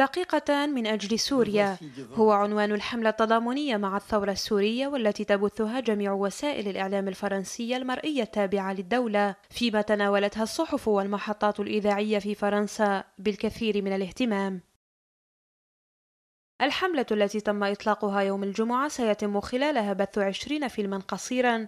دقيقة من أجل سوريا هو عنوان الحملة التضامنية مع الثورة السورية والتي تبثها جميع وسائل الإعلام الفرنسية المرئية التابعة للدولة فيما تناولتها الصحف والمحطات الإذاعية في فرنسا بالكثير من الاهتمام الحملة التي تم إطلاقها يوم الجمعة سيتم خلالها بث عشرين فيلما قصيرا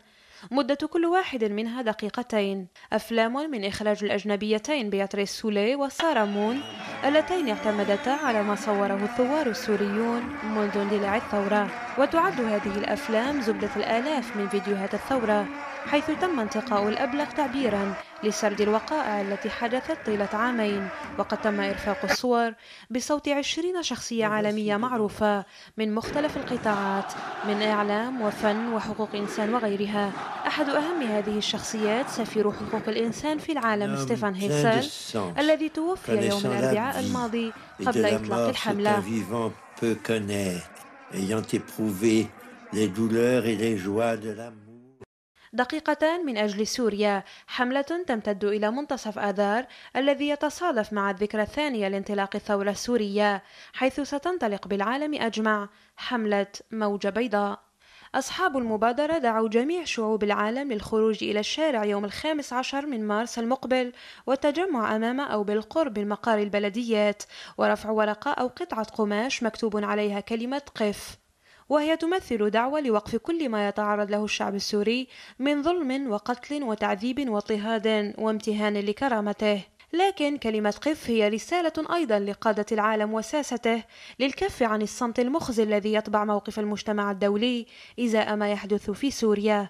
مدة كل واحد منها دقيقتين أفلام من إخراج الأجنبيتين بياتريس سولي وسارة مون اللتين اعتمدتا على ما صوره الثوار السوريون منذ اندلاع الثورة وتعد هذه الأفلام زبدة الآلاف من فيديوهات الثورة حيث تم انتقاء الأبلغ تعبيرا لسرد الوقائع التي حدثت طيلة عامين وقد تم إرفاق الصور بصوت عشرين شخصية عالمية معروفة من مختلف القطاعات من إعلام وفن وحقوق إنسان وغيرها أحد أهم هذه الشخصيات سفير حقوق الإنسان في العالم نعم، ستيفان هيسل الذي توفي يوم الأربعاء الماضي قبل إطلاق الحملة ayant éprouvé les douleurs et les joies de l'amour. دقيقتان من أجل سوريا حملة تمتد إلى منتصف آذار الذي يتصادف مع الذكرى الثانية لانطلاق الثورة السورية حيث ستنطلق بالعالم أجمع حملة موجة بيضاء أصحاب المبادرة دعوا جميع شعوب العالم للخروج إلى الشارع يوم الخامس عشر من مارس المقبل والتجمع أمام أو بالقرب من مقار البلديات ورفع ورقة أو قطعة قماش مكتوب عليها كلمة قف وهي تمثل دعوة لوقف كل ما يتعرض له الشعب السوري من ظلم وقتل وتعذيب واضطهاد وامتهان لكرامته لكن كلمة قف هي رسالة أيضا لقادة العالم وساسته للكف عن الصمت المخزي الذي يطبع موقف المجتمع الدولي إزاء ما يحدث في سوريا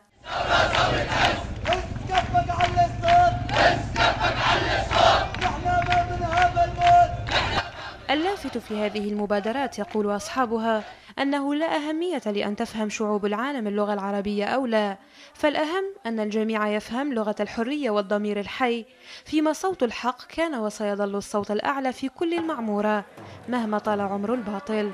الملفت في هذه المبادرات يقول أصحابها أنه لا أهمية لأن تفهم شعوب العالم اللغة العربية أو لا فالأهم أن الجميع يفهم لغة الحرية والضمير الحي فيما صوت الحق كان وسيظل الصوت الأعلى في كل المعمورة مهما طال عمر الباطل